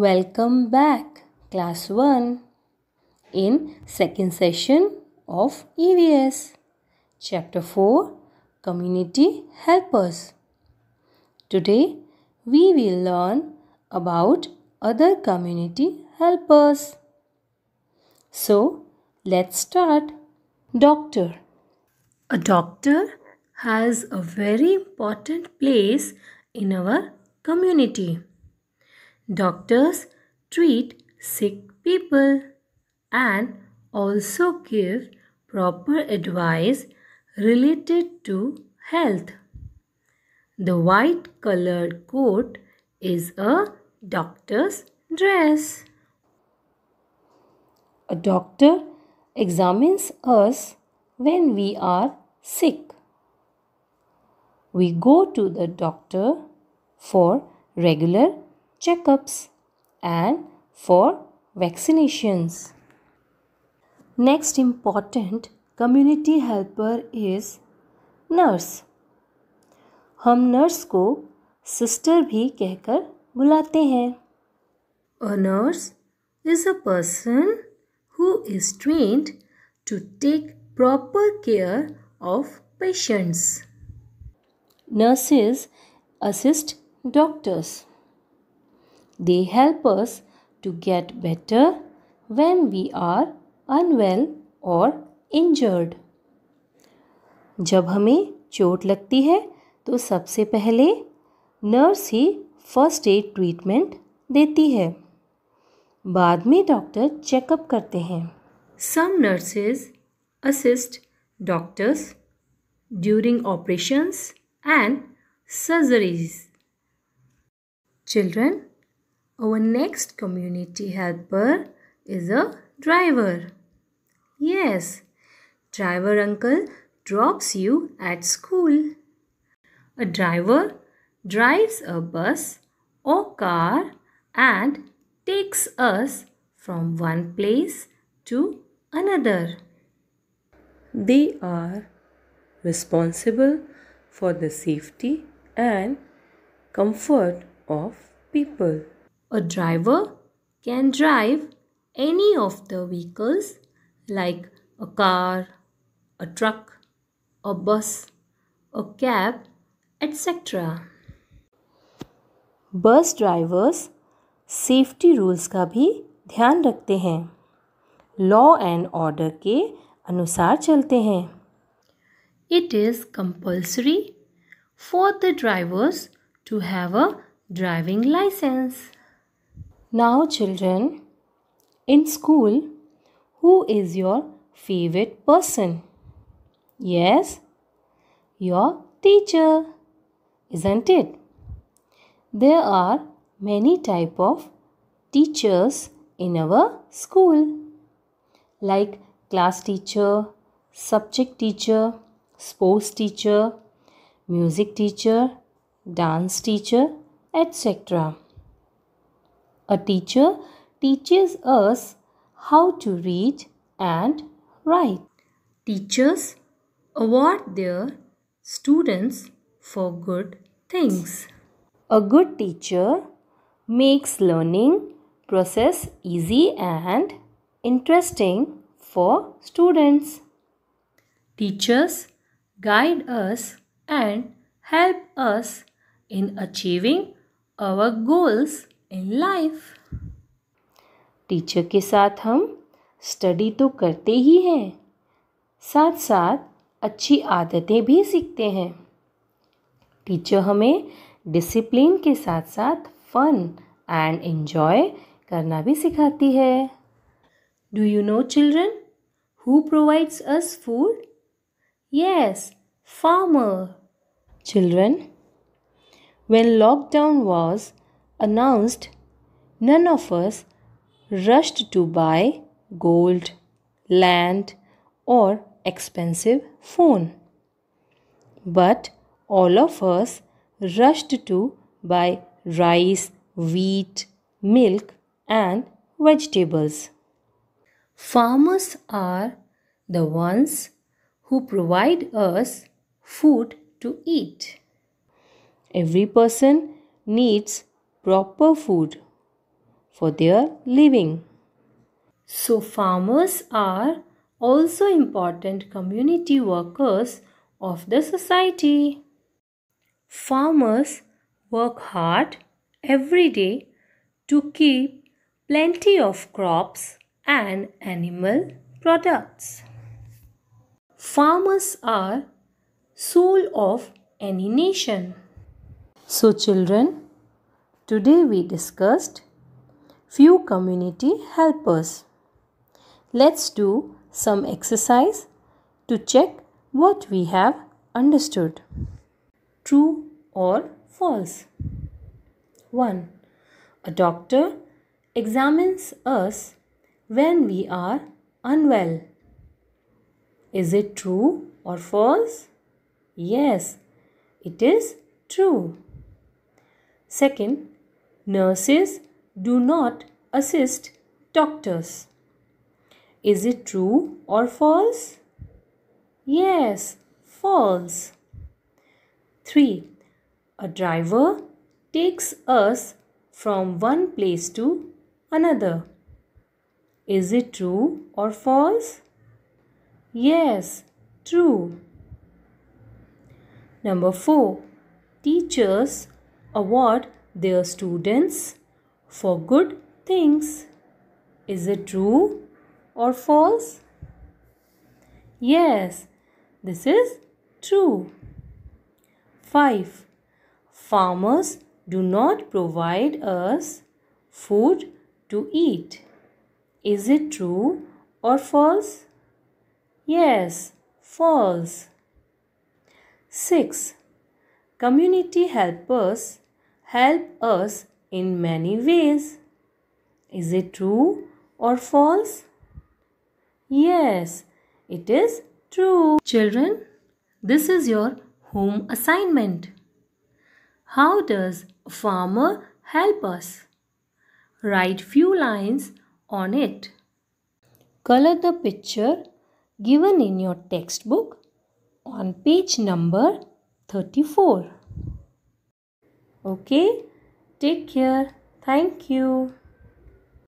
Welcome back, class 1. In second session of EVS, chapter 4, Community Helpers. Today, we will learn about other community helpers. So, let's start. Doctor. A doctor has a very important place in our community. Doctors treat sick people and also give proper advice related to health. The white colored coat is a doctor's dress. A doctor examines us when we are sick. We go to the doctor for regular checkups and for vaccinations. Next important community helper is nurse हम nurse को sister भी कहकर बुलाते हैं a nurse is a person who is trained to take proper care of patients nurses assist doctors They help us to get better when we are unwell or injured. जब हमें चोट लगती है तो सबसे पहले नर्स ही फर्स्ट एड ट्रीटमेंट देती है बाद में डॉक्टर चेकअप करते हैं some nurses assist doctors during operations and surgeries children Our next community helper is a driver. Yes, driver uncle drops you at school. A driver drives a bus or car and takes us from one place to another. They are responsible for the safety and comfort of people. A driver can drive any of the vehicles like a car, a truck, a bus, a cab, etc. Bus drivers safety rules का भी ध्यान रखते हैं Law and order के अनुसार चलते हैं it is compulsory for the drivers to have a driving license. Now, children, in school, who is your favorite person? Yes, your teacher, isn't it? There are many type of teachers in our school like class teacher, subject teacher, sports teacher, music teacher, dance teacher, etc. A teacher teaches us how to read and write. Teachers award their students for good things. A good teacher makes learning process easy and interesting for students. Teachers guide us and help us in achieving our goals in life teacher के साथ हम study तो करते ही हैं साथ साथ अच्छी आदतें भी सीखते हैं टीचर हमें डिसिप्लिन के साथ साथ फन एंड एंजॉय करना भी सिखाती है do you know children who provides us food yes farmer children when lockdown was announced, none of us rushed to buy gold, land, or expensive phone. But all of us rushed to buy rice, wheat, milk, and vegetables. Farmers are the ones who provide us food to eat. Every person needs proper food for their living. So, farmers are also important community workers of the society. Farmers work hard every day to keep plenty of crops and animal products. Farmers are soul of any nation. So children, Today we discussed few community helpers. Let's do some exercise to check what we have understood. True or false? 1. A doctor examines us when we are unwell. Is it true or false? Yes, it is true. Second, Nurses do not assist doctors. Is it true or false? Yes, false. 3. A driver takes us from one place to another. Is it true or false? Yes, true. Number 4. Teachers award their students for good things. Is it true or false? Yes, this is true. 5. Farmers do not provide us food to eat. Is it true or false? Yes, false. 6. Community helpers help us in many ways. Is it true or false? Yes, it is true. Children, this is your home assignment. How does a farmer help us? Write few lines on it. Color the picture given in your textbook on page number 34. Okay? Take care. Thank you.